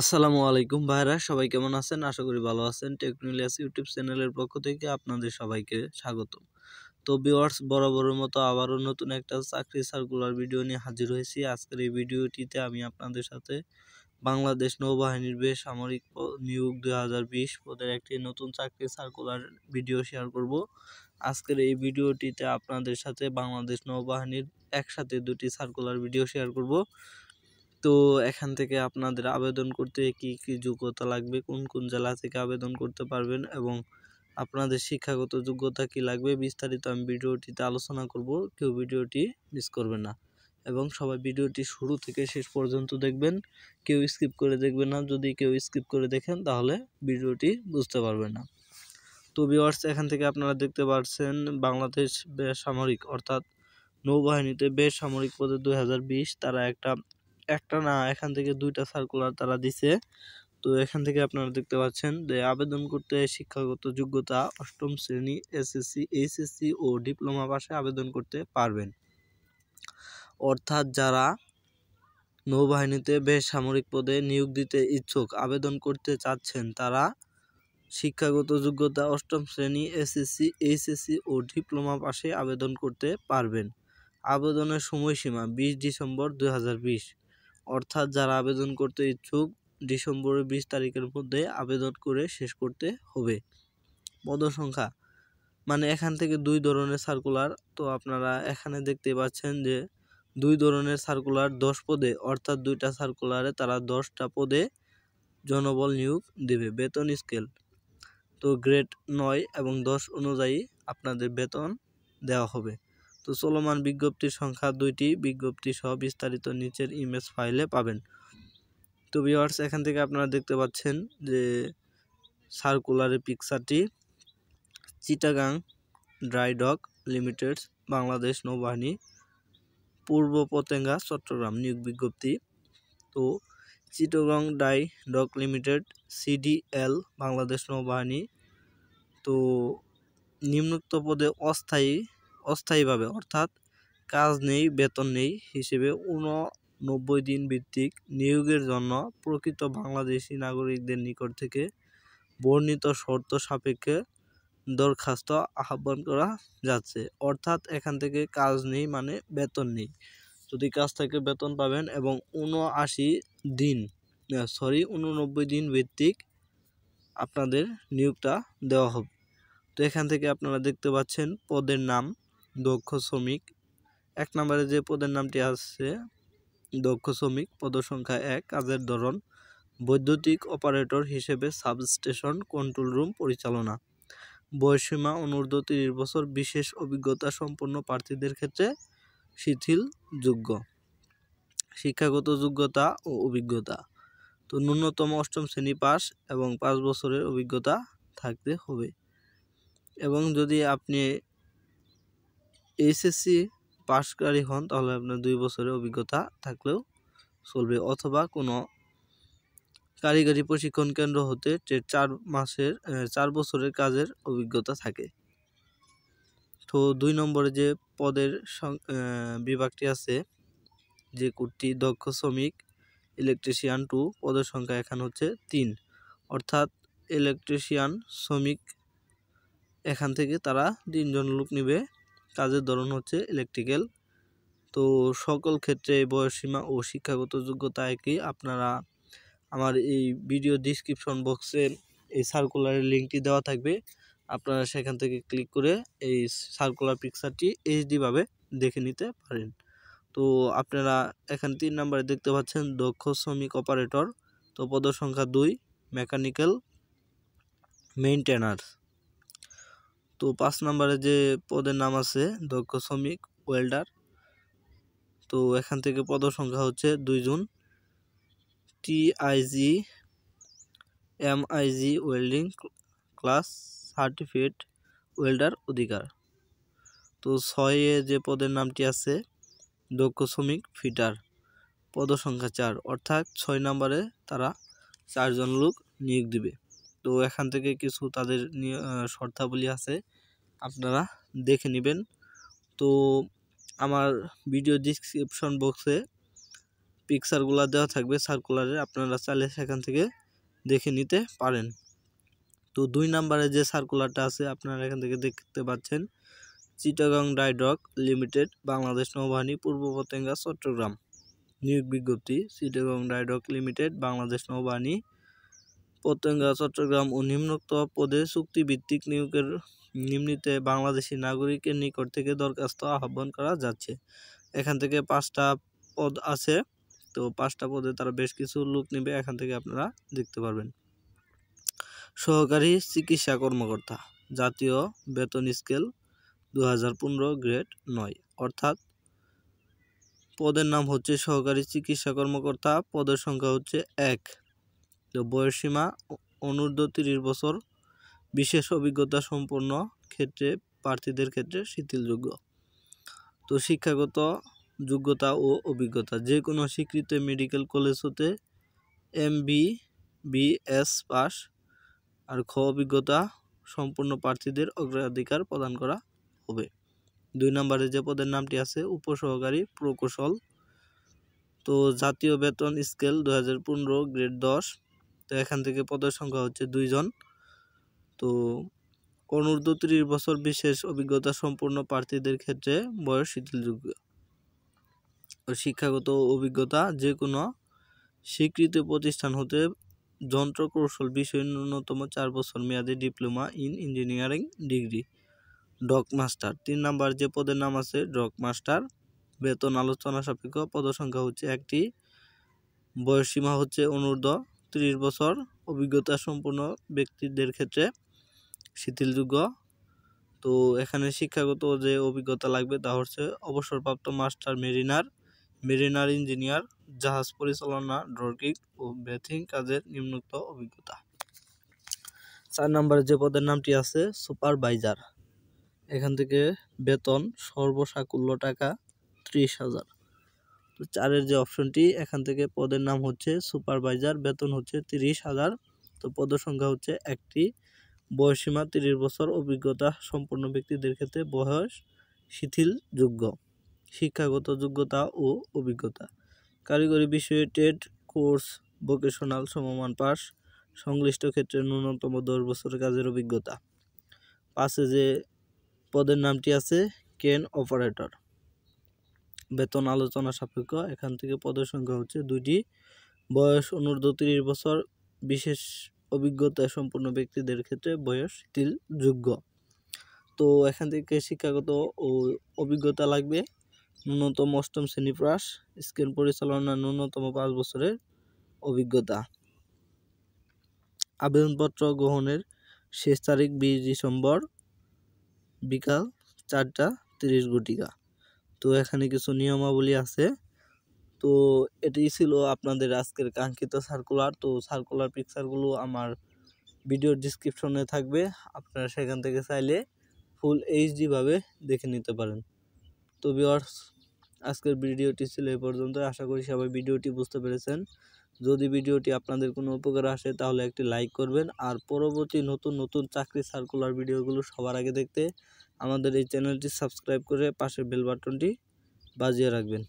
আসসালামু আলাইকুম ভাইরা সবাই কেমন আছেন আশা করি ভালো আছেন টেকনোলিয়াস ইউটিউব চ্যানেলের পক্ষ থেকে আপনাদের সবাইকে স্বাগত তো ভিওয়ার্স বরাবরের মতো আবারও নতুন একটা চাকরি সার্কুলার ভিডিও নিয়ে হাজির হয়েছি আজকের এই ভিডিওটিতে আমি আপনাদের সাথে বাংলাদেশ নৌবাহিনীর বেসামরিক নিয়োগ দু হাজার বিশ পদের একটি নতুন চাকরি সার্কুলার ভিডিও শেয়ার করব আজকের এই ভিডিওটিতে আপনাদের সাথে বাংলাদেশ নৌবাহিনীর একসাথে দুটি সার্কুলার ভিডিও শেয়ার করব তো এখান থেকে আপনাদের আবেদন করতে কি কি যোগ্যতা লাগবে কোন কোন জেলা থেকে আবেদন করতে পারবেন এবং আপনাদের শিক্ষাগত যোগ্যতা কি লাগবে বিস্তারিত আমি ভিডিওটিতে আলোচনা করব কেউ ভিডিওটি মিস করবে না এবং সবাই ভিডিওটি শুরু থেকে শেষ পর্যন্ত দেখবেন কেউ স্কিপ করে দেখবেন না যদি কেউ স্কিপ করে দেখেন তাহলে ভিডিওটি বুঝতে পারবেন না তো ভিওয়ার্স এখান থেকে আপনারা দেখতে পাচ্ছেন বাংলাদেশ বেসামরিক অর্থাৎ নৌবাহিনীতে বেসামরিক পদে দুই তারা একটা একটা না এখান থেকে দুইটা সার্কুলার তারা দিছে তো এখান থেকে আপনারা দেখতে পাচ্ছেন যে আবেদন করতে শিক্ষাগত যোগ্যতা অষ্টম শ্রেণী এসএসসি এইচএসসি ও ডিপ্লোমা পাশে আবেদন করতে পারবেন অর্থাৎ যারা নৌবাহিনীতে বেসামরিক পদে নিয়োগ দিতে ইচ্ছুক আবেদন করতে চাচ্ছেন তারা শিক্ষাগত যোগ্যতা অষ্টম শ্রেণী এসএসসি এইচএসসি ও ডিপ্লোমা পাশে আবেদন করতে পারবেন আবেদনের সময়সীমা বিশ ডিসেম্বর বিশ অর্থাৎ যারা আবেদন করতে ইচ্ছুক ডিসেম্বরের বিশ তারিখের মধ্যে আবেদন করে শেষ করতে হবে পদসংখ্যা মানে এখান থেকে দুই ধরনের সার্কুলার তো আপনারা এখানে দেখতে পাচ্ছেন যে দুই ধরনের সার্কুলার দশ পদে অর্থাৎ দুইটা সার্কুলারে তারা দশটা পদে জনবল নিয়োগ দেবে বেতন স্কেল তো গ্রেড নয় এবং দশ অনুযায়ী আপনাদের বেতন দেওয়া হবে তো চলমান বিজ্ঞপ্তির সংখ্যা দুইটি বিজ্ঞপ্তি সহ বিস্তারিত নিচের ইমেজ ফাইলে পাবেন তো ভিওয়ার্স এখান থেকে আপনারা দেখতে পাচ্ছেন যে সার্কুলারের পিকচারটি Chittagong dry dock limited Bangladesh নৌবাহিনী পূর্ব পতেঙ্গা চট্টগ্রাম নিয়োগ বিজ্ঞপ্তি তো Chittagong dry dock limited CDL Bangladesh নৌবাহিনী তো নিম্নোক্ত পদে অস্থায়ী অস্থায়ীভাবে অর্থাৎ কাজ নেই বেতন নেই হিসেবে উননব্বই দিন ভিত্তিক নিয়োগের জন্য প্রকৃত বাংলাদেশি নাগরিকদের নিকট থেকে বর্ণিত শর্ত সাপেক্ষে দরখাস্ত আহ্বান করা যাচ্ছে অর্থাৎ এখান থেকে কাজ নেই মানে বেতন নেই যদি কাজ থেকে বেতন পাবেন এবং উনআশি দিন সরি উননব্বই দিন ভিত্তিক আপনাদের নিয়োগটা দেওয়া হবে তো এখান থেকে আপনারা দেখতে পাচ্ছেন পদের নাম দক্ষ শ্রমিক এক নম্বরে যে পদের নামটি আসছে দক্ষ শ্রমিক পদসংখ্যা এক কাজের ধরন বৈদ্যুতিক অপারেটর হিসেবে সাবস্টেশন কন্ট্রোল রুম পরিচালনা বয়সীমা অনূর্ধ্ব তিরিশ বছর বিশেষ অভিজ্ঞতা সম্পন্ন প্রার্থীদের ক্ষেত্রে শিথিল যোগ্য শিক্ষাগত যোগ্যতা ও অভিজ্ঞতা তো ন্যূনতম অষ্টম শ্রেণী পাস এবং পাঁচ বছরের অভিজ্ঞতা থাকতে হবে এবং যদি আপনি এসএসসি পাশকারী হন তাহলে আপনার দুই বছরের অভিজ্ঞতা থাকলেও চলবে অথবা কোনো কারিগরি প্রশিক্ষণ কেন্দ্র হতে চার মাসের চার বছরের কাজের অভিজ্ঞতা থাকে তো দুই নম্বরে যে পদের বিভাগটি আছে যে কুটি দক্ষ শ্রমিক ইলেকট্রিশিয়ান টু পদের সংখ্যা এখানে হচ্ছে তিন অর্থাৎ ইলেকট্রিশিয়ান শ্রমিক এখান থেকে তারা তিনজন লোক নেবে কাজের ধরন হচ্ছে ইলেকট্রিক্যাল তো সকল ক্ষেত্রে বয়সসীমা ও শিক্ষাগত যোগ্যতা একই আপনারা আমার এই ভিডিও ডিসক্রিপশন বক্সে এই সার্কুলারের লিঙ্কটি দেওয়া থাকবে আপনারা সেখান থেকে ক্লিক করে এই সার্কুলার পিকচারটি এইচডিভাবে দেখে নিতে পারেন তো আপনারা এখান তিন নাম্বারে দেখতে পাচ্ছেন দক্ষ শ্রমিক অপারেটর তো পদ সংখ্যা দুই মেকানিক্যাল মেইনটেনার তো পাঁচ নম্বরে যে পদের নাম আছে দক্ষ শ্রমিক ওয়েল্ডার তো এখান থেকে পদ সংখ্যা হচ্ছে দুইজন M IG welding class certificate welder অধিকার তো ছয়ে যে পদের নামটি আছে দক্ষ শ্রমিক ফিটার পদ সংখ্যা চার অর্থাৎ ছয় নম্বরে তারা চারজন লোক নিয়োগ দিবে তো এখান থেকে কিছু তাদের শর্তাবলী আছে আপনারা দেখে নেবেন তো আমার ভিডিও ডিসক্রিপশন বক্সে পিকচারগুলো দেওয়া থাকবে সার্কুলারে আপনারা চাইলে সেখান থেকে দেখে নিতে পারেন তো দুই নাম্বারে যে সার্কুলারটা আছে আপনারা এখান থেকে দেখতে পাচ্ছেন চিটাগাং ডাইডক লিমিটেড বাংলাদেশ নৌবাহিনী পূর্ব পতেঙ্গা চট্টগ্রাম নিয়োগ বিজ্ঞপ্তি চিটাগং ডাইডক লিমিটেড বাংলাদেশ নৌবাহিনী পতেঙ্গা চট্টগ্রাম ও নিম্নোক্ত পদে চুক্তিভিত্তিক নিয়োগের নিম্নিতে বাংলাদেশি নাগরিকের নিকট থেকে দরখাস্ত আহ্বান করা যাচ্ছে এখান থেকে পাঁচটা পদ আছে তো পাঁচটা পদে তারা বেশ কিছু লোক নেবে এখান থেকে আপনারা দেখতে পারবেন সহকারী চিকিৎসা কর্মকর্তা জাতীয় বেতন স্কেল দু গ্রেড নয় অর্থাৎ পদের নাম হচ্ছে সহকারী চিকিৎসা কর্মকর্তা পদের সংখ্যা হচ্ছে এক বয়সীমা অনূর্ধ্ব তিরিশ বছর বিশেষ অভিজ্ঞতা সম্পন্ন ক্ষেত্রে প্রার্থীদের ক্ষেত্রে শিথিলযোগ্য তো শিক্ষাগত যোগ্যতা ও অভিজ্ঞতা যে কোনো স্বীকৃত মেডিকেল কলেজ হতে এম বি বিএস পাস আর খ অভিজ্ঞতা সম্পূর্ণ প্রার্থীদের অগ্রাধিকার প্রদান করা হবে দুই নম্বরে যে পদের নামটি আছে উপসহকারী প্রকৌশল তো জাতীয় বেতন স্কেল দু গ্রেড দশ তো এখান থেকে পদের সংখ্যা হচ্ছে দুইজন তো অনূর্ধ্ব ত্রিশ বছর বিশেষ অভিজ্ঞতা সম্পূর্ণ প্রার্থীদের ক্ষেত্রে বয়স শিথিলযোগ্য শিক্ষাগত অভিজ্ঞতা যে কোনো স্বীকৃত প্রতিষ্ঠান হতে যন্ত্র কৌশল বিষয়ে ন্যূনতম চার বছর মেয়াদী diploma in engineering degree dock master তিন নাম্বার যে পদের নাম আছে ডক মাস্টার বেতন আলোচনা সাপেক্ষ পদসংখ্যা হচ্ছে একটি বয়সীমা হচ্ছে অনূর্ধ্ব ত্রিশ বছর অভিজ্ঞতা সম্পন্ন ব্যক্তিদের ক্ষেত্রে শিথিলযোগ্য তো এখানে শিক্ষাগত যে অভিজ্ঞতা লাগবে তা হচ্ছে অবসরপ্রাপ্ত মাস্টার মেরিনার মেরিনার ইঞ্জিনিয়ার জাহাজ পরিচালনা ড্রকিং ও ব্যাথিং কাজের নিম্নোক্ত অভিজ্ঞতা চার নম্বরে যে পদের নামটি আছে সুপারভাইজার এখান থেকে বেতন সর্বসাকুল্য টাকা ত্রিশ হাজার চারের যে অপশনটি এখান থেকে পদের নাম হচ্ছে সুপারভাইজার বেতন হচ্ছে তিরিশ হাজার তো পদের সংখ্যা হচ্ছে একটি বয়সীমা তিরিশ বছর অভিজ্ঞতা সম্পন্ন ব্যক্তিদের ক্ষেত্রে বয়স শিথিলযোগ্য শিক্ষাগত যোগ্যতা ও অভিজ্ঞতা কারিগরি বিষয়ে টেট কোর্স ভোকেশনাল সমমান পাস সংশ্লিষ্ট ক্ষেত্রে ন্যূনতম দশ বছর কাজের অভিজ্ঞতা পাশে যে পদের নামটি আছে কেন অপারেটর বেতন আলোচনা সাপেক্ষ এখান থেকে পদের সংখ্যা হচ্ছে দুটি বয়স অনুর্ধ তিরিশ বছর বিশেষ অভিজ্ঞতা সম্পূর্ণ ব্যক্তিদের ক্ষেত্রে বয়স তিল যোগ্য তো এখান থেকে শিক্ষাগত ও অভিজ্ঞতা লাগবে ন্যূনতম অষ্টম শ্রেণী প্রাস স্কেল পরিচালনা ন্যূনতম পাঁচ বছরের অভিজ্ঞতা আবেদনপত্র গ্রহণের শেষ তারিখ বিশ ডিসেম্বর বিকাল চারটা তিরিশ গুটিকা তো এখানে কিছু নিয়মাবলী আছে তো এটি ছিল আপনাদের আজকের কাঙ্ক্ষিত সার্কুলার তো সার্কুলার পিকচারগুলো আমার ভিডিও ডিসক্রিপশনে থাকবে আপনারা সেখান থেকে চাইলে ফুল এইচডিভাবে দেখে নিতে পারেন তো বিওয়ার্স আজকের ভিডিওটি ছিল এই পর্যন্ত আশা করি সবাই ভিডিওটি বুঝতে পেরেছেন যদি ভিডিওটি আপনাদের কোনো উপকার আসে তাহলে একটি লাইক করবেন আর পরবর্তী নতুন নতুন চাকরি সার্কুলার ভিডিওগুলো সবার আগে দেখতে আমাদের এই চ্যানেলটি সাবস্ক্রাইব করে পাশের বেল বাটনটি বাজিয়ে রাখবেন